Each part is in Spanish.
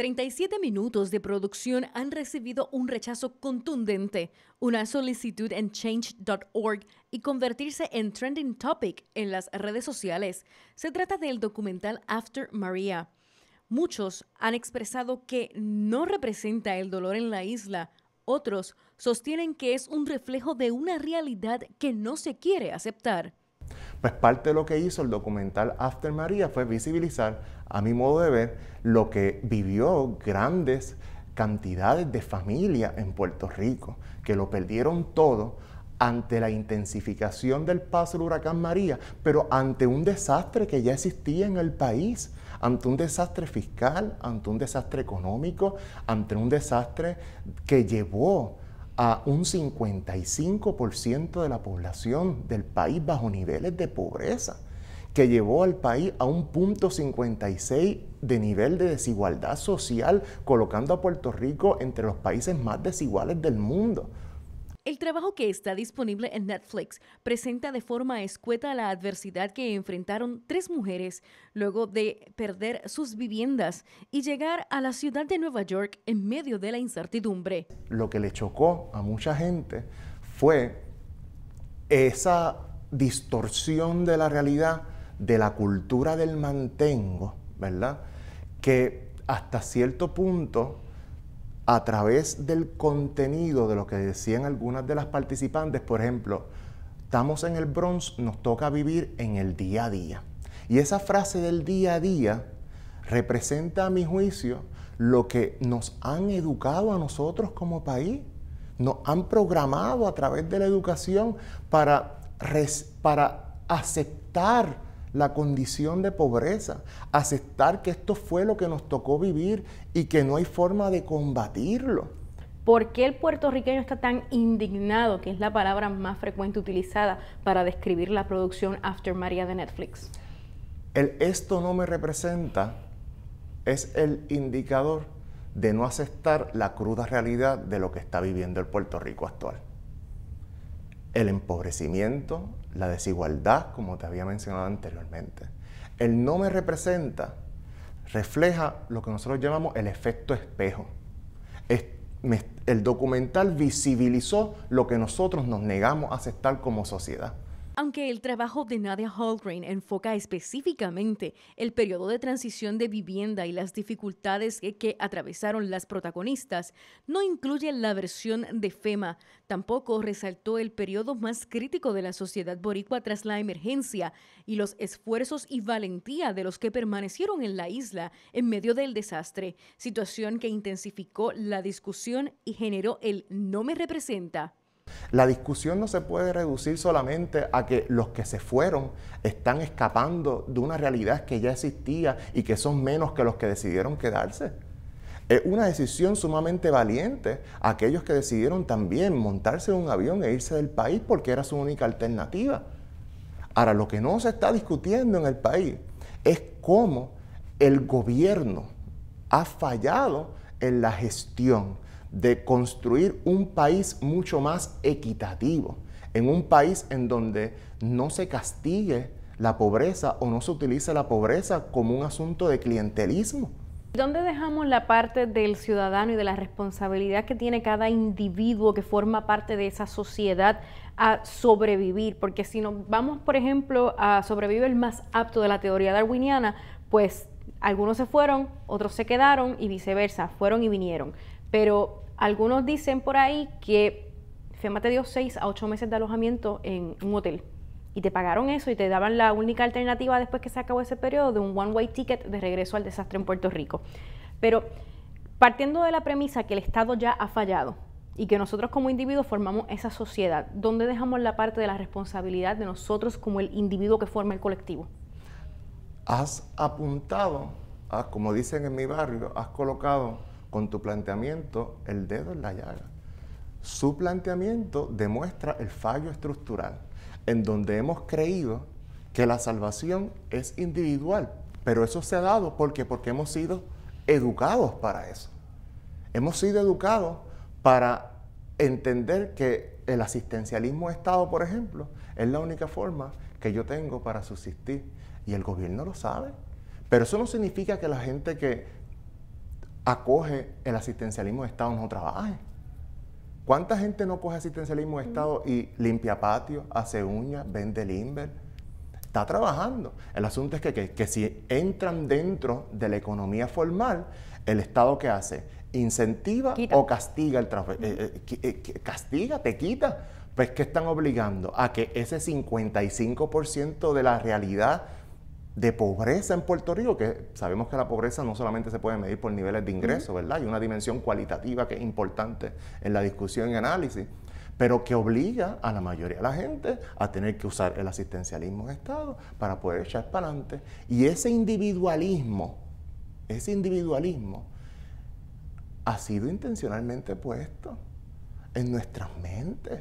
37 minutos de producción han recibido un rechazo contundente, una solicitud en change.org y convertirse en trending topic en las redes sociales. Se trata del documental After Maria. Muchos han expresado que no representa el dolor en la isla. Otros sostienen que es un reflejo de una realidad que no se quiere aceptar. Pues parte de lo que hizo el documental After María fue visibilizar, a mi modo de ver, lo que vivió grandes cantidades de familias en Puerto Rico, que lo perdieron todo ante la intensificación del paso del huracán María, pero ante un desastre que ya existía en el país, ante un desastre fiscal, ante un desastre económico, ante un desastre que llevó a un 55% de la población del país bajo niveles de pobreza, que llevó al país a un punto 56 de nivel de desigualdad social, colocando a Puerto Rico entre los países más desiguales del mundo. El trabajo que está disponible en Netflix presenta de forma escueta la adversidad que enfrentaron tres mujeres luego de perder sus viviendas y llegar a la ciudad de Nueva York en medio de la incertidumbre. Lo que le chocó a mucha gente fue esa distorsión de la realidad de la cultura del mantengo, ¿verdad? Que hasta cierto punto a través del contenido de lo que decían algunas de las participantes, por ejemplo, estamos en el Bronx, nos toca vivir en el día a día. Y esa frase del día a día representa, a mi juicio, lo que nos han educado a nosotros como país. Nos han programado a través de la educación para, para aceptar la condición de pobreza, aceptar que esto fue lo que nos tocó vivir y que no hay forma de combatirlo. ¿Por qué el puertorriqueño está tan indignado, que es la palabra más frecuente utilizada para describir la producción After María de Netflix? El esto no me representa es el indicador de no aceptar la cruda realidad de lo que está viviendo el Puerto Rico actual el empobrecimiento, la desigualdad, como te había mencionado anteriormente. El no me representa refleja lo que nosotros llamamos el efecto espejo. el documental visibilizó lo que nosotros nos negamos a aceptar como sociedad. Aunque el trabajo de Nadia Hallgren enfoca específicamente el periodo de transición de vivienda y las dificultades que, que atravesaron las protagonistas, no incluye la versión de FEMA. Tampoco resaltó el periodo más crítico de la sociedad boricua tras la emergencia y los esfuerzos y valentía de los que permanecieron en la isla en medio del desastre, situación que intensificó la discusión y generó el no me representa. La discusión no se puede reducir solamente a que los que se fueron están escapando de una realidad que ya existía y que son menos que los que decidieron quedarse. Es una decisión sumamente valiente aquellos que decidieron también montarse en un avión e irse del país porque era su única alternativa. Ahora, lo que no se está discutiendo en el país es cómo el gobierno ha fallado en la gestión de construir un país mucho más equitativo, en un país en donde no se castigue la pobreza o no se utilice la pobreza como un asunto de clientelismo. ¿Dónde dejamos la parte del ciudadano y de la responsabilidad que tiene cada individuo que forma parte de esa sociedad a sobrevivir? Porque si nos vamos, por ejemplo, a sobrevivir el más apto de la teoría darwiniana, pues algunos se fueron, otros se quedaron y viceversa, fueron y vinieron. Pero algunos dicen por ahí que FEMA te dio seis a ocho meses de alojamiento en un hotel y te pagaron eso y te daban la única alternativa después que se acabó ese periodo de un one-way ticket de regreso al desastre en Puerto Rico. Pero partiendo de la premisa que el Estado ya ha fallado y que nosotros como individuos formamos esa sociedad, ¿dónde dejamos la parte de la responsabilidad de nosotros como el individuo que forma el colectivo? Has apuntado, como dicen en mi barrio, has colocado con tu planteamiento el dedo en la llaga. Su planteamiento demuestra el fallo estructural, en donde hemos creído que la salvación es individual, pero eso se ha dado porque, porque hemos sido educados para eso. Hemos sido educados para entender que el asistencialismo de Estado, por ejemplo, es la única forma que yo tengo para subsistir. Y el gobierno lo sabe. Pero eso no significa que la gente que acoge el asistencialismo de Estado no trabaje. ¿Cuánta gente no coge asistencialismo de mm. Estado y limpia patio, hace uñas, vende limber? Está trabajando. El asunto es que, si entran dentro de la economía formal, el Estado que hace incentiva o castiga el trabajo. Mm. Eh, eh, eh, castiga, te quita. Pues que están obligando a que ese 55% de la realidad de pobreza en Puerto Rico, que sabemos que la pobreza no solamente se puede medir por niveles de ingreso, ¿verdad? Hay una dimensión cualitativa que es importante en la discusión y análisis, pero que obliga a la mayoría de la gente a tener que usar el asistencialismo de Estado para poder echar para adelante. Y ese individualismo, ese individualismo ha sido intencionalmente puesto en nuestras mentes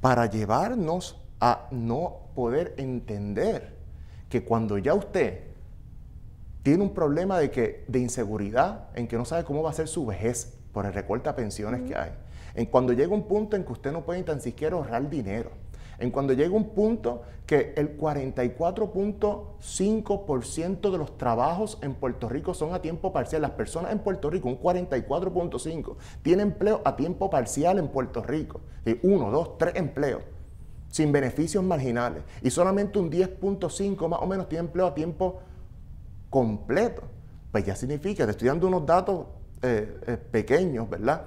para llevarnos a no poder entender que cuando ya usted tiene un problema de, que, de inseguridad, en que no sabe cómo va a ser su vejez por el recorte a pensiones que hay, en cuando llega un punto en que usted no puede ni tan siquiera ahorrar dinero, en cuando llega un punto que el 44.5% de los trabajos en Puerto Rico son a tiempo parcial. Las personas en Puerto Rico, un 44.5%, tienen empleo a tiempo parcial en Puerto Rico. De uno, dos, tres empleos sin beneficios marginales, y solamente un 10.5 más o menos tiene empleo a tiempo completo, pues ya significa, te estoy dando unos datos eh, eh, pequeños, ¿verdad?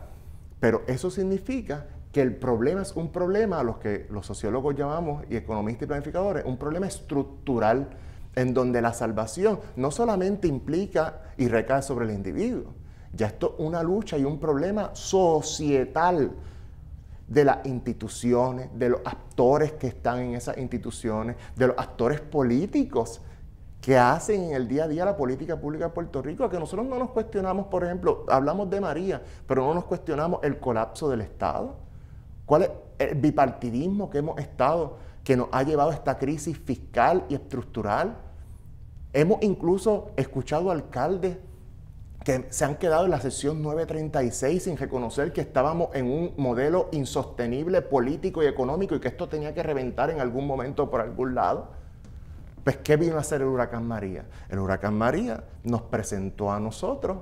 Pero eso significa que el problema es un problema a los que los sociólogos llamamos y economistas y planificadores, un problema estructural en donde la salvación no solamente implica y recae sobre el individuo, ya esto es una lucha y un problema societal de las instituciones, de los actores que están en esas instituciones, de los actores políticos que hacen en el día a día la política pública de Puerto Rico, que nosotros no nos cuestionamos, por ejemplo, hablamos de María, pero no nos cuestionamos el colapso del Estado. ¿Cuál es el bipartidismo que hemos estado, que nos ha llevado a esta crisis fiscal y estructural? Hemos incluso escuchado alcaldes que se han quedado en la sesión 936 sin reconocer que estábamos en un modelo insostenible político y económico y que esto tenía que reventar en algún momento por algún lado. Pues, ¿qué vino a hacer el huracán María? El huracán María nos presentó a nosotros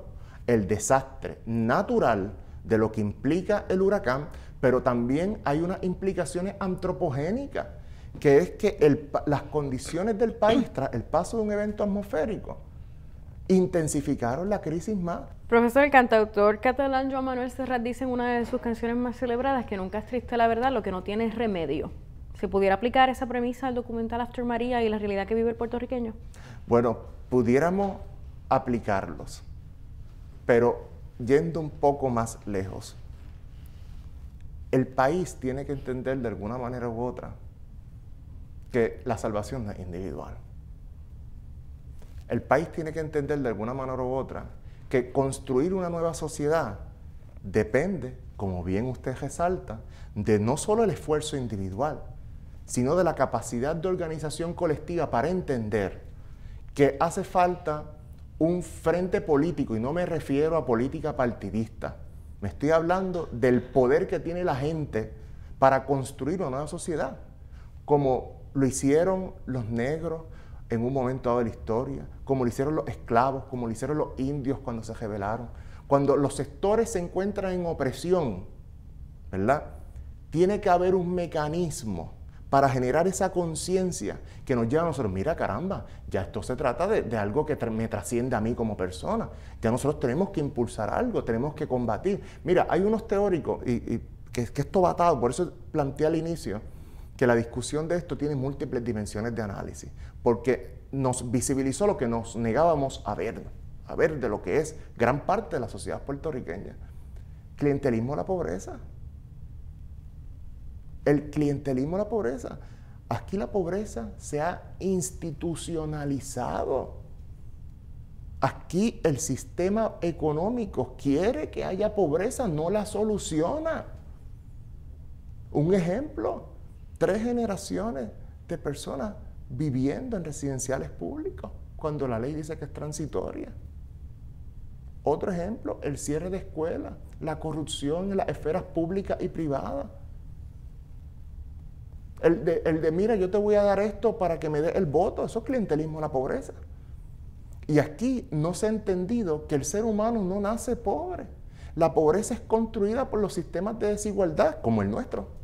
el desastre natural de lo que implica el huracán, pero también hay unas implicaciones antropogénicas, que es que las condiciones del país tras el paso de un evento atmosférico intensificaron la crisis más. Profesor, el cantautor catalán Joan Manuel Serrat dice en una de sus canciones más celebradas que nunca es triste la verdad, lo que no tiene es remedio. ¿Se pudiera aplicar esa premisa al documental After María y la realidad que vive el puertorriqueño? Bueno, pudiéramos aplicarlos, pero yendo un poco más lejos. El país tiene que entender de alguna manera u otra que la salvación es individual. El país tiene que entender de alguna manera u otra que construir una nueva sociedad depende, como bien usted resalta, de no solo el esfuerzo individual, sino de la capacidad de organización colectiva para entender que hace falta un frente político, y no me refiero a política partidista, me estoy hablando del poder que tiene la gente para construir una nueva sociedad, como lo hicieron los negros, en un momento dado de la historia, como lo hicieron los esclavos, como lo hicieron los indios cuando se rebelaron. Cuando los sectores se encuentran en opresión, ¿verdad? Tiene que haber un mecanismo para generar esa conciencia que nos lleva a nosotros, mira caramba, ya esto se trata de, algo que me trasciende a mí como persona, ya nosotros tenemos que impulsar algo, tenemos que combatir. Mira, hay unos teóricos, y, que esto va atado, por eso planteé al inicio, que la discusión de esto tiene múltiples dimensiones de análisis, porque nos visibilizó lo que nos negábamos a ver, a ver de lo que es gran parte de la sociedad puertorriqueña. Clientelismo a la pobreza. El clientelismo a la pobreza. Aquí la pobreza se ha institucionalizado. Aquí el sistema económico quiere que haya pobreza, no la soluciona. Un ejemplo, tres generaciones de personas viviendo en residenciales públicos cuando la ley dice que es transitoria. Otro ejemplo, el cierre de escuelas, la corrupción en las esferas públicas y privadas. El de, mira, yo te voy a dar esto para que me dé el voto, eso es clientelismo, la pobreza. Y aquí no se ha entendido que el ser humano no nace pobre. La pobreza es construida por los sistemas de desigualdad como el nuestro.